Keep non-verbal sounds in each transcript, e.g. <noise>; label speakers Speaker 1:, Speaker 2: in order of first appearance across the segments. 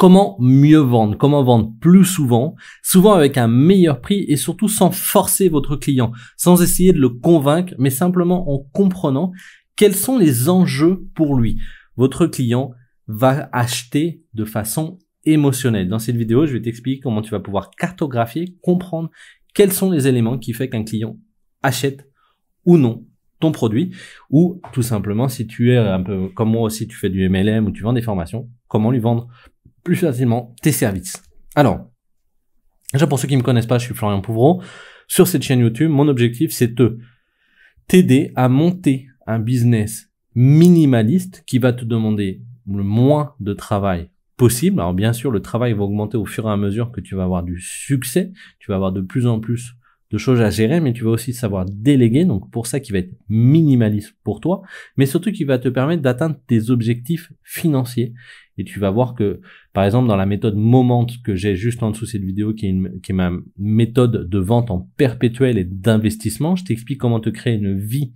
Speaker 1: comment mieux vendre, comment vendre plus souvent, souvent avec un meilleur prix et surtout sans forcer votre client, sans essayer de le convaincre, mais simplement en comprenant quels sont les enjeux pour lui. Votre client va acheter de façon émotionnelle. Dans cette vidéo, je vais t'expliquer comment tu vas pouvoir cartographier, comprendre quels sont les éléments qui font qu'un client achète ou non ton produit ou tout simplement si tu es un peu comme moi aussi tu fais du MLM ou tu vends des formations, comment lui vendre plus facilement tes services. Alors, déjà pour ceux qui ne me connaissent pas, je suis Florian Pouvreau. Sur cette chaîne YouTube, mon objectif c'est de t'aider à monter un business minimaliste qui va te demander le moins de travail possible. Alors bien sûr, le travail va augmenter au fur et à mesure que tu vas avoir du succès, tu vas avoir de plus en plus de choses à gérer, mais tu vas aussi savoir déléguer, donc pour ça qui va être minimaliste pour toi, mais surtout qui va te permettre d'atteindre tes objectifs financiers et tu vas voir que, par exemple, dans la méthode Momente que j'ai juste en dessous de cette vidéo, qui est, est ma méthode de vente en perpétuel et d'investissement, je t'explique comment te créer une vie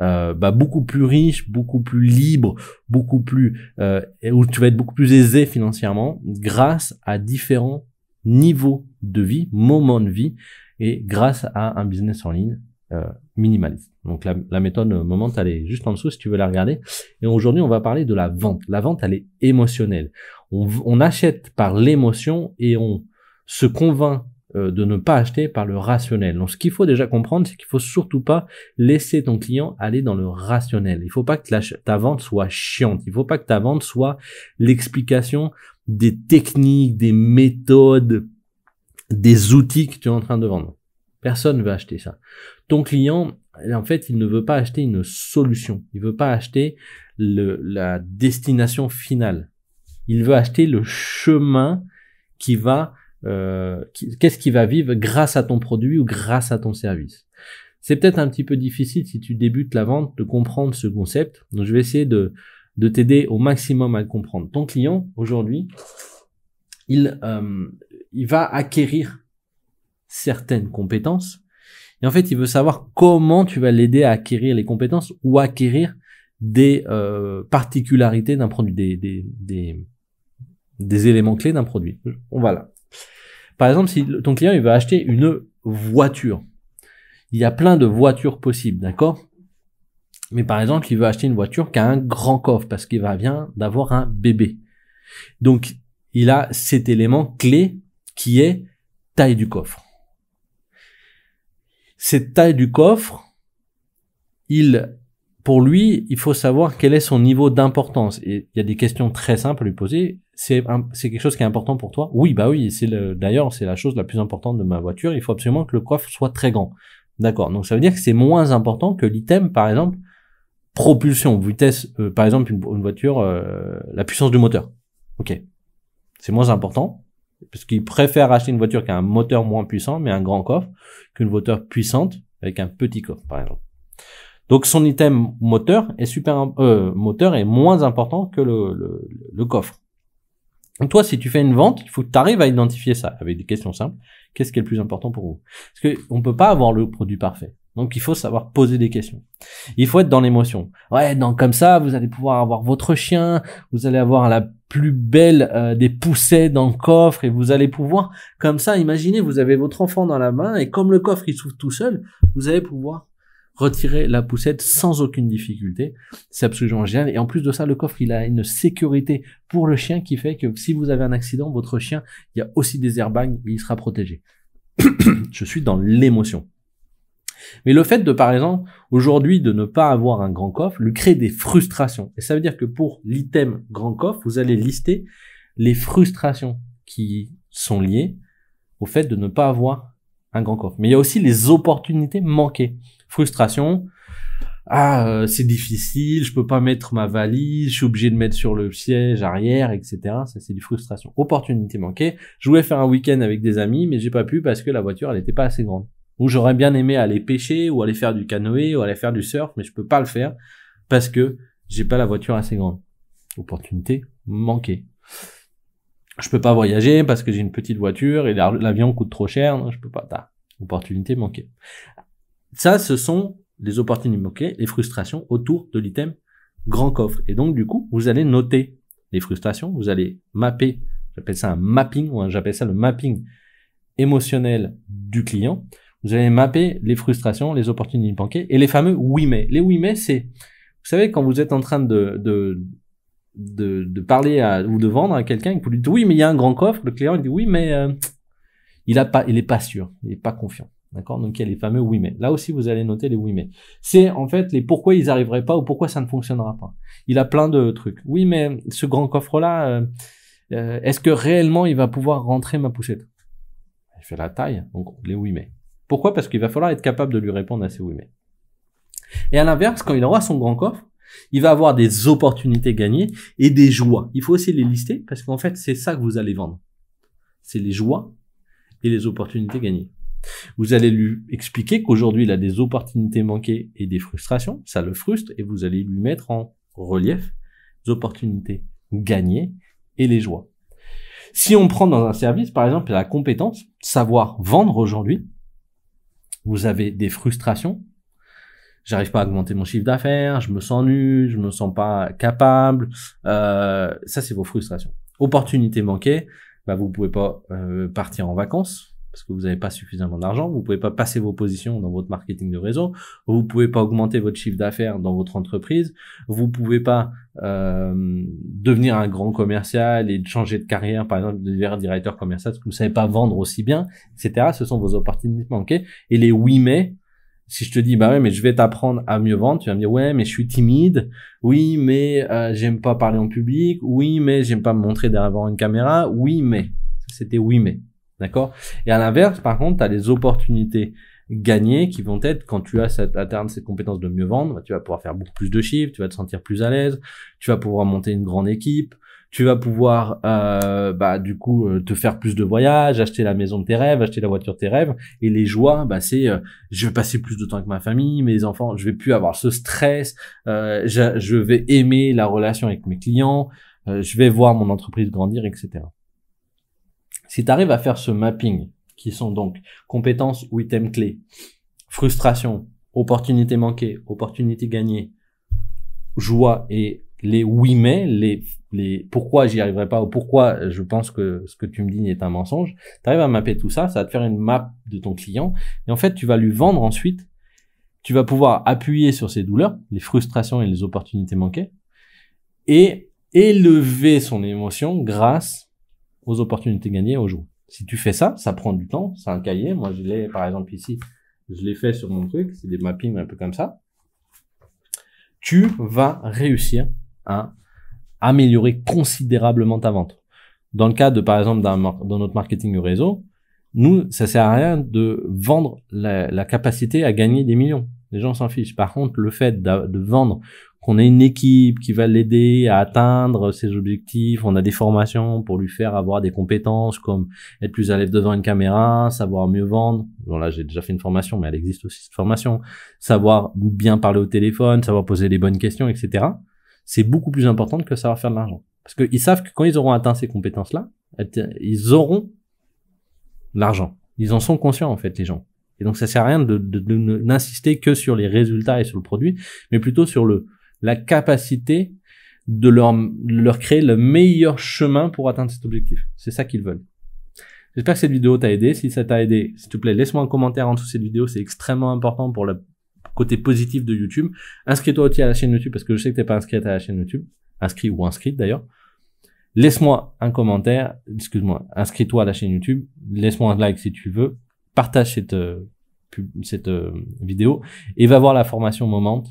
Speaker 1: euh, bah, beaucoup plus riche, beaucoup plus libre, beaucoup plus euh, où tu vas être beaucoup plus aisé financièrement grâce à différents niveaux de vie, moments de vie et grâce à un business en ligne euh, minimaliste. Donc la, méthode euh, Moment, elle est juste en dessous si tu veux la regarder. Et aujourd'hui, on va parler de la vente. La vente, elle est émotionnelle. On, achète par l'émotion et on se convainc euh, de ne pas acheter par le rationnel. Donc ce qu'il faut déjà comprendre, c'est qu'il faut surtout pas laisser ton client aller dans le rationnel. Il faut pas que ta vente soit chiante. Il faut pas que ta vente soit l'explication des techniques, des méthodes, des outils que tu es en train de vendre. Personne ne veut acheter ça. Ton client, en fait, il ne veut pas acheter une solution. Il veut pas acheter la destination finale. Il veut acheter le chemin qui va, euh, qu'est-ce qui va vivre grâce à ton produit ou grâce à ton service. C'est peut-être un petit peu difficile si tu débutes la vente de comprendre ce concept. Donc, je vais essayer de, t'aider au maximum à le comprendre. Ton client, aujourd'hui, il euh, va acquérir certaines compétences et en fait, il veut savoir comment tu vas l'aider à acquérir les compétences ou acquérir des euh, particularités d'un produit, des, éléments clés d'un produit. On Par exemple, si ton client il veut acheter une voiture, il y a plein de voitures possibles, d'accord Mais par exemple, il veut acheter une voiture qui a un grand coffre parce qu'il va bien d'avoir un bébé. Donc, il a cet élément clé qui est taille du coffre cette taille du coffre, il, pour lui, il faut savoir quel est son niveau d'importance. Et il y a des questions très simples à lui poser. C'est quelque chose qui est important pour toi Oui, bah oui. C'est d'ailleurs c'est la chose la plus importante de ma voiture. Il faut absolument que le coffre soit très grand. D'accord. Donc ça veut dire que c'est moins important que l'item, par exemple, propulsion, vitesse, euh, par exemple une, voiture, euh, la puissance du moteur. Ok. C'est moins important parce qu'il préfère acheter une voiture qui a un moteur moins puissant, mais un grand coffre, qu'une voiture puissante avec un petit coffre, par exemple. Donc son item moteur est super euh, moteur est moins important que le, le, coffre. toi, si tu fais une vente, il faut que tu arrives à identifier ça avec des questions simples. Qu'est-ce qui est le plus important pour vous Parce qu'on ne peut pas avoir le produit parfait. Donc il faut savoir poser des questions. Il faut être dans l'émotion. Ouais, donc comme ça, vous allez pouvoir avoir votre chien, vous allez avoir la plus belle euh, des poussettes dans le coffre et vous allez pouvoir, comme ça, imaginez, vous avez votre enfant dans la main et comme le coffre il s'ouvre tout seul, vous allez pouvoir retirer la poussette sans aucune difficulté. C'est absolument génial. Et en plus de ça, le coffre, il a une sécurité pour le chien qui fait que si vous avez un accident, votre chien, il y a aussi des airbags, il sera protégé. <coughs> Je suis dans l'émotion. Mais le fait de, par exemple, aujourd'hui, de ne pas avoir un grand coffre, lui crée des frustrations. Et ça veut dire que pour l'item grand coffre, vous allez lister les frustrations qui sont liées au fait de ne pas avoir un grand coffre. Mais il y a aussi les opportunités manquées. Frustration, ah euh, c'est difficile, je peux pas mettre ma valise, je suis obligé de mettre sur le siège arrière, etc. Ça c'est des frustrations. Opportunité manquée. Je voulais faire un week-end avec des amis, mais j'ai pas pu parce que la voiture elle n'était pas assez grande où j'aurais bien aimé aller pêcher ou aller faire du canoë ou aller faire du surf, mais je peux pas le faire parce que j'ai pas la voiture assez grande. Opportunité manquée. Je peux pas voyager parce que j'ai une petite voiture et l'avion coûte trop cher, je peux pas. Opportunité manquée. Ça, ce sont les opportunités manquées, les frustrations autour de l'item grand coffre. Et donc, du coup, vous allez noter les frustrations, vous allez mapper, j'appelle ça un mapping, ou j'appelle ça le mapping émotionnel du client. Vous allez mapper les frustrations, les opportunités manquées et les fameux oui mais. Les oui mais, c'est, vous savez, quand vous êtes en train de, de, de, de parler à, ou de vendre à quelqu'un vous lui dites oui mais il y a un grand coffre, le client il dit oui mais euh, il n'est pas, il pas sûr, il n'est pas confiant. D'accord Donc il y a les fameux oui mais. Là aussi vous allez noter les oui mais. C'est en fait les pourquoi ils arriveraient pas ou pourquoi ça ne fonctionnera pas. Il a plein de trucs. Oui mais ce grand coffre là, euh, euh, est-ce que réellement il va pouvoir rentrer ma poussette Je fait la taille, donc les oui mais. Pourquoi Parce qu'il va falloir être capable de lui répondre à ses oui mais. Et à l'inverse, quand il aura son grand coffre, il va avoir des opportunités gagnées et des joies. Il faut aussi les lister parce qu'en fait, c'est ça que vous allez vendre. C'est les joies et les opportunités gagnées. Vous allez lui expliquer qu'aujourd'hui, il a des opportunités manquées et des frustrations. Ça le frustre et vous allez lui mettre en relief les opportunités gagnées et les joies. Si on prend dans un service, par exemple, la compétence, savoir vendre aujourd'hui, vous avez des frustrations. J'arrive pas à augmenter mon chiffre d'affaires, je me sens nul, je me sens pas capable. Euh, ça, c'est vos frustrations. Opportunité manquée, bah, Vous ne pouvez pas euh, partir en vacances parce que vous n'avez pas suffisamment d'argent, vous pouvez pas passer vos positions dans votre marketing de réseau, vous pouvez pas augmenter votre chiffre d'affaires dans votre entreprise, vous pouvez pas euh, devenir un grand commercial et changer de carrière, par exemple, devenir directeur commercial, parce que vous savez pas vendre aussi bien, etc. Ce sont vos opportunités manquées. Et les oui mais, si je te dis bah ouais mais je vais t'apprendre à mieux vendre, tu vas me dire ouais mais je suis timide, oui mais euh, j'aime pas parler en public, oui mais j'aime pas me montrer derrière une caméra, oui mais c'était oui mais D'accord Et à l'inverse, par contre, tu as les opportunités gagnées qui vont être quand tu as cette terme cette compétence de mieux vendre, bah, tu vas pouvoir faire beaucoup plus de chiffres, tu vas te sentir plus à l'aise, tu vas pouvoir monter une grande équipe, tu vas pouvoir euh, bah, du coup euh, te faire plus de voyages, acheter la maison de tes rêves, acheter la voiture de tes rêves. Et les joies, bah, c'est euh, je vais passer plus de temps avec ma famille, mes enfants, je vais plus avoir ce stress, je, je, vais aimer la relation avec mes clients, je vais voir mon entreprise grandir, etc. Si tu arrives à faire ce mapping, qui sont donc compétences ou items clés, frustration, opportunité manquée, opportunité gagnée, joie et les oui mais, les, les pourquoi j'y arriverai pas ou pourquoi je pense que ce que tu me dis est un mensonge, tu arrives à mapper tout ça, ça va te faire une map de ton client et en fait tu vas lui vendre ensuite, tu vas pouvoir appuyer sur ses douleurs, les frustrations et les opportunités manquées et élever son émotion grâce opportunités gagnées au jour. Si tu fais ça, ça prend du temps, c'est un cahier. Moi, je l'ai, par exemple, ici, je l'ai fait sur mon truc, c'est des mappings un peu comme ça. Tu vas réussir à améliorer considérablement ta vente. Dans le cas de, par exemple, dans notre marketing au réseau, nous, ça sert à rien de vendre la, capacité à gagner des millions. Les gens s'en fichent. Par contre, le fait de vendre qu'on ait une équipe qui va l'aider à atteindre ses objectifs. On a des formations pour lui faire avoir des compétences comme être plus à l'aise devant une caméra, savoir mieux vendre. Bon là, j'ai déjà fait une formation, mais elle existe aussi cette formation. Savoir bien parler au téléphone, savoir poser les bonnes questions, etc. C'est beaucoup plus important que savoir faire de l'argent. Parce qu'ils savent que quand ils auront atteint ces compétences-là, ils auront l'argent. Ils en sont conscients, en fait, les gens. Et donc, ça sert à rien de, d'insister que sur les résultats et sur le produit, mais plutôt sur le, la capacité de leur, leur créer le meilleur chemin pour atteindre cet objectif. C'est ça qu'ils veulent. J'espère que cette vidéo t'a aidé. Si ça t'a aidé, s'il te plaît, laisse-moi un commentaire en dessous de cette vidéo. C'est extrêmement important pour le côté positif de YouTube. Inscris-toi aussi à la chaîne YouTube parce que je sais que t'es pas inscrit à la chaîne YouTube. Inscrit ou inscrite d'ailleurs. Laisse-moi un commentaire. Excuse-moi. Inscris-toi à la chaîne YouTube. Laisse-moi un like si tu veux. Partage cette, euh, cette euh, vidéo et va voir la formation Momente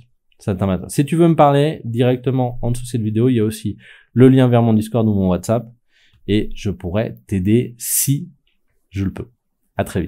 Speaker 1: si tu veux me parler directement en dessous de cette vidéo, il y a aussi le lien vers mon Discord ou mon WhatsApp et je pourrais t'aider si je le peux. À très vite.